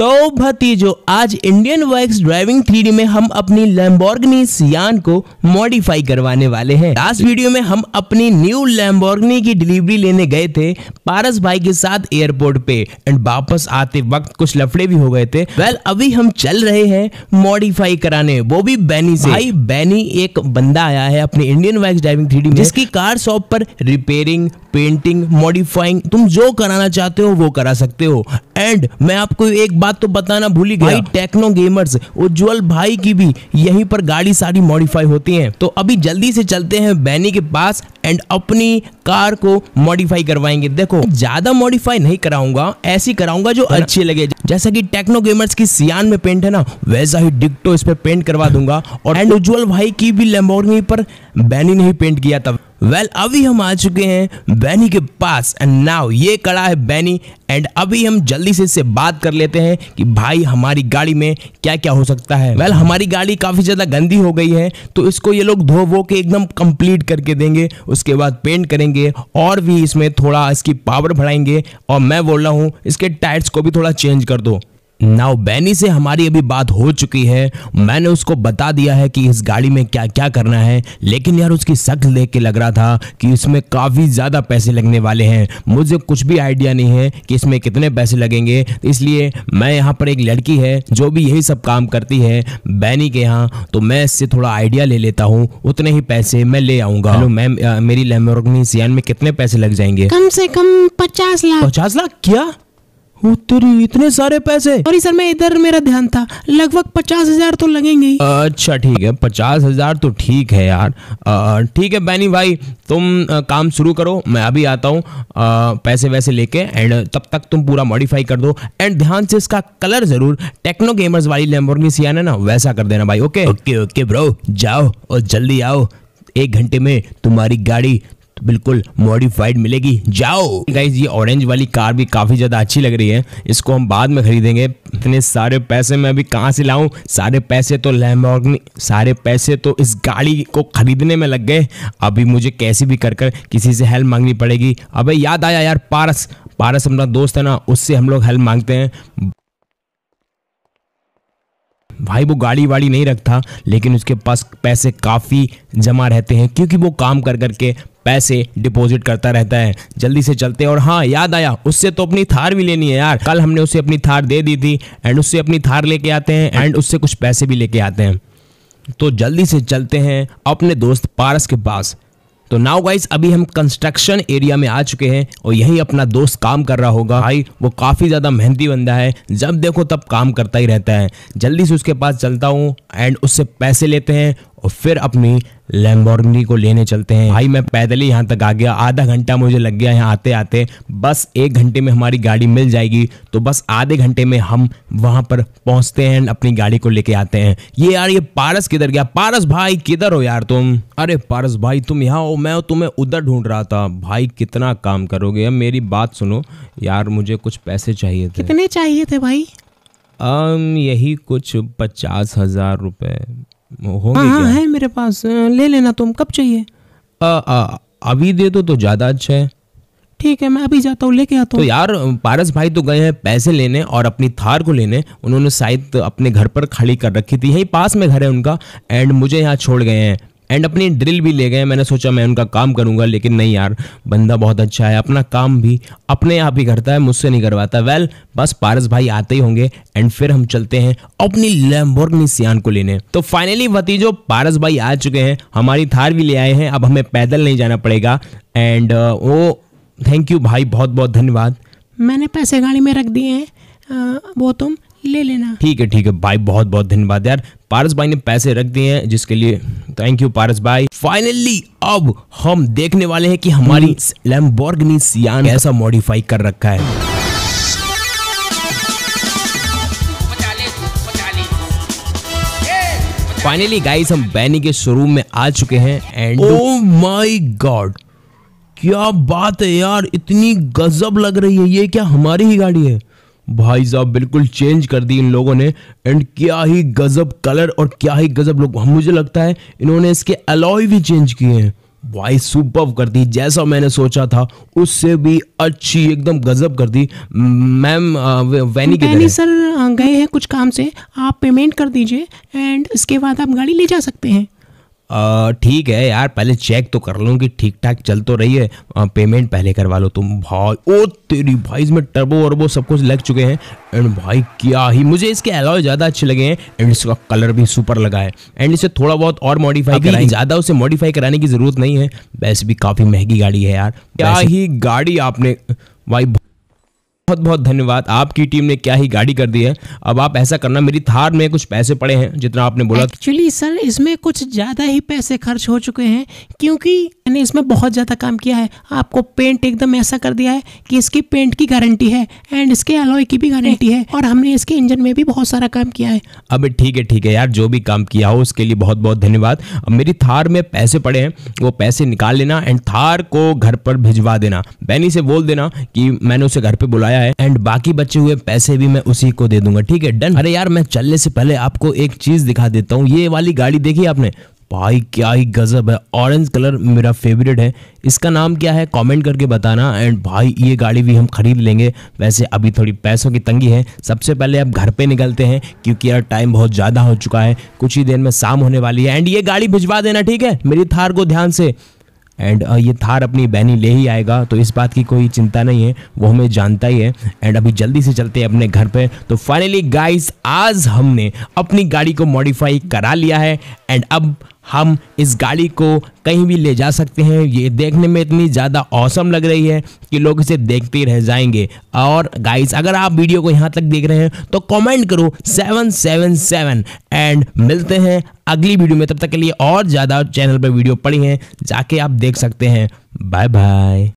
तो भतीजो आज Indian works driving three में हम अपनी लैम्बोर्गनी सियान को मॉडिफाई करवाने वाले हैं लास्ट वीडियो में हम अपनी न्यू लैम्बोर्गनी की डिलीवरी लेने गए थे पारस भाई के साथ एयरपोर्ट पे एंड वापस आते वक्त कुछ लफड़े भी हो गए थे वेल well, अभी हम चल रहे हैं मॉडिफाई कराने वो भी बैनी से भाई बैनी एक बंदा आया है अपने इंडियन वर्क्स ड्राइविंग थ्री जिसकी कार शॉप पर रिपेयरिंग पेंटिंग मॉडिफाइंग तुम जो कराना चाहते हो वो करा सकते हो एंड मैं आपको एक बात तो बताना ही गया टेक्नो गेमर्स उज्जवल भाई की भी यहीं पर गाड़ी सारी मॉडिफाई होती है तो अभी जल्दी से चलते हैं बैनी के पास एंड अपनी कार को मॉडिफाई करवाएंगे देखो ज्यादा मॉडिफाई नहीं कराऊंगा ऐसी कराऊंगा जो अच्छी लगे जैसा कि टेक्नो गेमर्स की सियान में पेंट है ना वैसा ही डिक्टो इस पे पेंट करवा दूंगा और एंड उज्जवल भाई की भी लेम्बोर्गिनी पर बैनी नहीं पेंट किया था वेल well, अभी हम आ चुके हैं बैनी के पास एंड नाउ ये कड़ा है बैनी एंड अभी हम जल्दी से इससे बात कर लेते हैं कि भाई हमारी गाड़ी में क्या क्या हो सकता है वेल well, हमारी गाड़ी काफ़ी ज़्यादा गंदी हो गई है तो इसको ये लोग धो वो के एकदम कंप्लीट करके देंगे उसके बाद पेंट करेंगे और भी इसमें थोड़ा इसकी पावर बढ़ाएंगे और मैं बोल रहा हूँ इसके टायर्स को भी थोड़ा चेंज कर दो नाउ बैनी से हमारी अभी बात हो चुकी है मैंने उसको बता दिया है कि इस गाड़ी में क्या क्या करना है लेकिन यार उसकी शक्ल देख के लग रहा था कि इसमें काफ़ी ज़्यादा पैसे लगने वाले हैं मुझे कुछ भी आइडिया नहीं है कि इसमें कितने पैसे लगेंगे इसलिए मैं यहाँ पर एक लड़की है जो भी यही सब काम करती है बैनी के यहाँ तो मैं इससे थोड़ा आइडिया ले लेता हूँ उतने ही पैसे मैं ले आऊँगा हेलो मैम मेरी लेमोरगनी सियान में कितने पैसे लग जाएंगे कम से कम पचास लाख पचास लाख क्या तेरी इतने सारे पैसे सॉरी सर मैं इधर मेरा ध्यान था लगभग पचास हजार तो लगेंगे अच्छा ठीक है पचास हजार तो ठीक है यार ठीक है बैनी भाई तुम आ, काम शुरू करो मैं अभी आता हूँ पैसे वैसे लेके एंड तब तक तुम पूरा मॉडिफाई कर दो एंड ध्यान से इसका कलर जरूर टेक्नो गेमर्स वाली लेम्बोर्गिनी सियान है ना वैसा कर देना भाई ओके ओके ओके ब्रो जाओ और जल्दी आओ एक घंटे में तुम्हारी गाड़ी बिल्कुल मॉडिफाइड मिलेगी जाओ गाइज ये ऑरेंज वाली कार भी काफी ज्यादा अच्छी लग रही है इसको हम बाद में खरीदेंगे इतने सारे पैसे मैं अभी कहाँ से लाऊं सारे पैसे तो लैम्बोर्गिनी सारे पैसे तो इस गाड़ी को खरीदने में लग गए अभी मुझे कैसे भी कर कर किसी से हेल्प मांगनी पड़ेगी अबे याद आया यार पारस पारस हमारा दोस्त है ना उससे हम लोग हेल्प मांगते हैं भाई वो गाड़ी वाड़ी नहीं रखता लेकिन उसके पास पैसे काफ़ी जमा रहते हैं क्योंकि वो काम कर करके पैसे डिपॉजिट करता रहता है जल्दी से चलते हैं और हाँ याद आया उससे तो अपनी थार भी लेनी है यार कल हमने उसे अपनी थार दे दी थी एंड उससे अपनी थार लेके आते हैं एंड उससे कुछ पैसे भी लेके आते हैं तो जल्दी से चलते हैं अपने दोस्त पारस के पास तो नाउ गाइस अभी हम कंस्ट्रक्शन एरिया में आ चुके हैं और यहीं अपना दोस्त काम कर रहा होगा भाई वो काफ़ी ज़्यादा मेहनती बंदा है जब देखो तब काम करता ही रहता है जल्दी से उसके पास चलता हूँ एंड उससे पैसे लेते हैं और फिर अपनी लैम्बोर्गिनी को लेने चलते हैं भाई मैं पैदल ही यहाँ तक आ गया आधा घंटा मुझे लग गया यहाँ आते आते बस एक घंटे में हमारी गाड़ी मिल जाएगी तो बस आधे घंटे में हम वहाँ पर पहुँचते हैं अपनी गाड़ी को लेके आते हैं ये यार ये पारस किधर गया पारस भाई किधर हो यार तुम अरे पारस भाई तुम यहाँ हो मैं तुम्हें उधर ढूंढ रहा था भाई कितना काम करोगे अब मेरी बात सुनो यार मुझे कुछ पैसे चाहिए थे कितने चाहिए थे भाई यही कुछ पचास हजार रुपये होंगे हाँ, हाँ है मेरे पास ले लेना तुम कब चाहिए आ, आ, अभी दे दो तो ज़्यादा अच्छा है ठीक है मैं अभी जाता हूँ लेके आता हूँ तो यार पारस भाई तो गए हैं पैसे लेने और अपनी थार को लेने उन्होंने शायद अपने घर पर खड़ी कर रखी थी यही पास में घर है उनका एंड मुझे यहाँ छोड़ गए हैं एंड अपनी ड्रिल भी ले गए मैंने सोचा मैं उनका काम करूंगा लेकिन नहीं यार बंदा बहुत अच्छा है अपना काम भी अपने आप ही करता है मुझसे नहीं करवाता वेल बस पारस भाई आते ही होंगे एंड फिर हम चलते हैं अपनी लैम्बोर्गनी सियान को लेने तो फाइनली भतीजो पारस भाई आ चुके हैं हमारी थार भी ले आए हैं अब हमें पैदल नहीं जाना पड़ेगा एंड uh, वो थैंक यू भाई बहुत बहुत धन्यवाद मैंने पैसे गाड़ी में रख दिए हैं uh, वो तुम ले लेना ठीक है ठीक है भाई बहुत बहुत धन्यवाद यार पारस भाई ने पैसे रख दिए हैं जिसके लिए थैंक यू पारस भाई फाइनली अब हम देखने वाले हैं कि हमारी लैम्बोर्गनी हम्म। सियान कैसा मॉडिफाई कर रखा है फाइनली गाइस हम बैनी के शोरूम में आ चुके हैं एंड ओ माय गॉड क्या बात है यार इतनी गजब लग रही है ये क्या हमारी ही गाड़ी है भाई साहब बिल्कुल चेंज कर दी इन लोगों ने एंड क्या ही गजब कलर और क्या ही गजब लोग मुझे लगता है इन्होंने इसके अलॉय भी चेंज किए हैं भाई सुपर कर दी जैसा मैंने सोचा था उससे भी अच्छी एकदम गजब कर दी मैम वैनी के वैनी सर गए हैं कुछ काम से आप पेमेंट कर दीजिए एंड इसके बाद आप गाड़ी ले जा सकते हैं ठीक है यार पहले चेक तो कर लूँ कि ठीक ठाक चल तो रही है आ, पेमेंट पहले करवा लो तुम भाई ओ तेरी भाई इसमें टर्बो वर्बो सब कुछ लग चुके हैं एंड भाई क्या ही मुझे इसके अलावा ज़्यादा अच्छे लगे हैं एंड इसका कलर भी सुपर लगा है एंड इसे थोड़ा बहुत और मॉडिफाई कराए ज़्यादा उसे मॉडिफाई कराने की ज़रूरत नहीं है वैसे भी काफ़ी महंगी गाड़ी है यार क्या ही गाड़ी आपने भाई बहुत बहुत धन्यवाद आपकी टीम ने क्या ही गाड़ी कर दी है अब आप ऐसा करना मेरी थार में कुछ पैसे पड़े हैं जितना आपने बोला एक्चुअली सर इसमें कुछ ज़्यादा ही पैसे खर्च हो चुके हैं क्योंकि मैंने इसमें बहुत ज़्यादा काम किया है आपको पेंट एकदम ऐसा कर दिया है कि इसकी पेंट की गारंटी है एंड इसके अलॉय की भी गारंटी है और हमने इसके इंजन में भी बहुत सारा काम किया है अब ठीक है ठीक है यार जो भी काम किया हो उसके लिए बहुत बहुत धन्यवाद अब मेरी थार में पैसे पड़े हैं वो पैसे निकाल लेना एंड थार को घर पर भिजवा देना बैनी से बोल देना कि मैंने उसे घर पर बुलाया गया है एंड बाकी बचे हुए पैसे भी मैं उसी को दे दूंगा ठीक है डन अरे यार मैं चलने से पहले आपको एक चीज दिखा देता हूँ ये वाली गाड़ी देखी आपने भाई क्या ही गजब है ऑरेंज कलर मेरा फेवरेट है इसका नाम क्या है कमेंट करके बताना एंड भाई ये गाड़ी भी हम खरीद लेंगे वैसे अभी थोड़ी पैसों की तंगी है सबसे पहले आप घर पे निकलते हैं क्योंकि यार टाइम बहुत ज़्यादा हो चुका है कुछ ही देर में शाम होने वाली है एंड ये गाड़ी भिजवा देना ठीक है मेरी थार को ध्यान से एंड uh, ये थार अपनी बहनी ले ही आएगा तो इस बात की कोई चिंता नहीं है वो हमें जानता ही है एंड अभी जल्दी से चलते हैं अपने घर पे तो फाइनली गाइस आज हमने अपनी गाड़ी को मॉडिफाई करा लिया है एंड अब हम इस गाड़ी को कहीं भी ले जा सकते हैं ये देखने में इतनी ज़्यादा औसम लग रही है कि लोग इसे देखते ही रह जाएंगे और गाइस अगर आप वीडियो को यहाँ तक देख रहे हैं तो कमेंट करो सेवन सेवन सेवन एंड मिलते हैं अगली वीडियो में तब तक के लिए और ज़्यादा चैनल पर वीडियो पड़ी हैं जाके आप देख सकते हैं बाय बाय